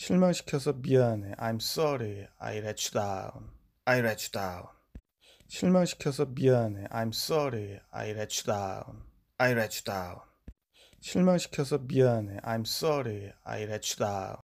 실망시켜서 미안해. I'm sorry. I let you down. I let you down. 실망시켜서 미안해. I'm sorry. I let you down. I let you down. 실망시켜서 미안해. I'm sorry. I let you down.